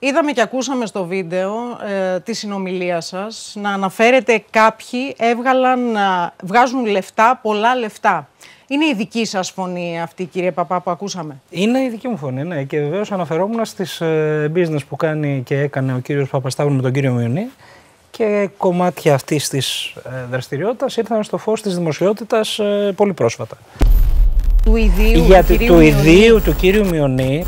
Είδαμε και ακούσαμε στο βίντεο ε, τη συνομιλία σας να αναφέρετε κάποιοι έβγαλαν, να ε, βγάζουν λεφτά, πολλά λεφτά. Είναι η δική σας φωνή αυτή, κύριε Παπά, που ακούσαμε. Είναι η δική μου φωνή, ναι. Και βεβαίως αναφερόμουν στις ε, business που κάνει και έκανε ο κύριος Παπασταύρου με τον κύριο Μιονί. Και κομμάτια αυτής της δραστηριότητας ήρθαν στο φως της δημοσιότητας πολύ πρόσφατα. Του ιδίου, του, του, ιδίου του κύριου Μιονί.